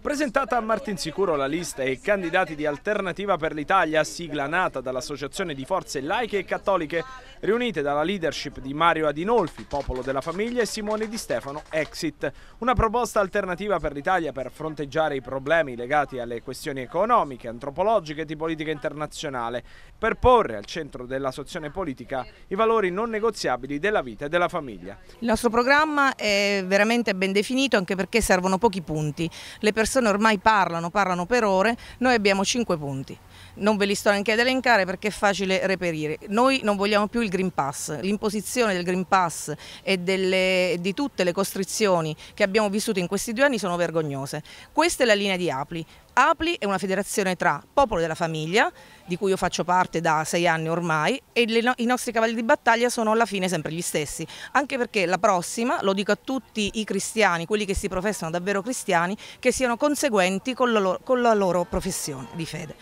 Presentata a Martinsicuro la lista e i candidati di Alternativa per l'Italia, sigla nata dall'Associazione di Forze Laiche e Cattoliche, riunite dalla leadership di Mario Adinolfi, Popolo della Famiglia, e Simone Di Stefano, Exit. Una proposta alternativa per l'Italia per fronteggiare i problemi legati alle questioni economiche, antropologiche e di politica internazionale, per porre al centro della dell'associazione politica i valori non negoziabili della vita e della famiglia. Il nostro programma è veramente ben definito anche perché servono pochi punti. Le persone ormai parlano, parlano per ore, noi abbiamo cinque punti non ve li sto neanche ad elencare perché è facile reperire. Noi non vogliamo più il Green Pass, l'imposizione del Green Pass e delle, di tutte le costrizioni che abbiamo vissuto in questi due anni sono vergognose. Questa è la linea di Apli. Apli è una federazione tra Popolo della Famiglia, di cui io faccio parte da sei anni ormai, e no i nostri cavalli di battaglia sono alla fine sempre gli stessi, anche perché la prossima, lo dico a tutti i cristiani, quelli che si professano davvero cristiani, che siano conseguenti con la loro, con la loro professione di fede.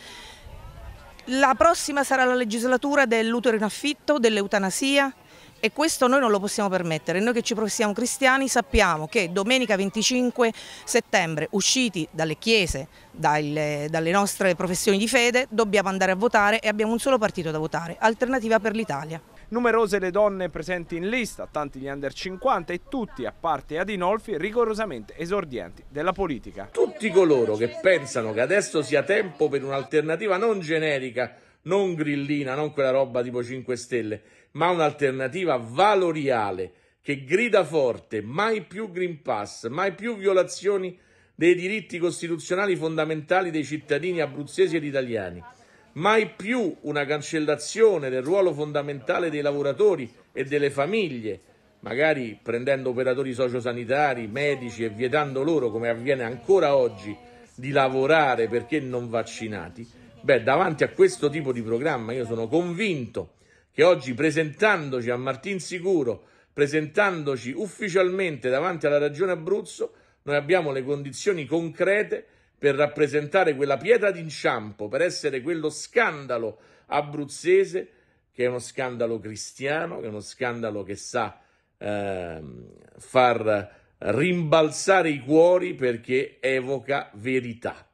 La prossima sarà la legislatura dell'utero in affitto, dell'eutanasia e questo noi non lo possiamo permettere. Noi che ci professiamo cristiani sappiamo che domenica 25 settembre, usciti dalle chiese, dalle, dalle nostre professioni di fede, dobbiamo andare a votare e abbiamo un solo partito da votare, Alternativa per l'Italia. Numerose le donne presenti in lista, tanti gli under 50 e tutti, a parte Adinolfi, rigorosamente esordienti della politica. Tutti coloro che pensano che adesso sia tempo per un'alternativa non generica, non grillina, non quella roba tipo 5 Stelle, ma un'alternativa valoriale che grida forte, mai più Green Pass, mai più violazioni dei diritti costituzionali fondamentali dei cittadini abruzzesi ed italiani mai più una cancellazione del ruolo fondamentale dei lavoratori e delle famiglie, magari prendendo operatori sociosanitari, medici e vietando loro, come avviene ancora oggi, di lavorare perché non vaccinati, beh, davanti a questo tipo di programma io sono convinto che oggi presentandoci a Martin Sicuro, presentandoci ufficialmente davanti alla Regione Abruzzo, noi abbiamo le condizioni concrete per rappresentare quella pietra d'inciampo, per essere quello scandalo abruzzese che è uno scandalo cristiano, che è uno scandalo che sa eh, far rimbalzare i cuori perché evoca verità.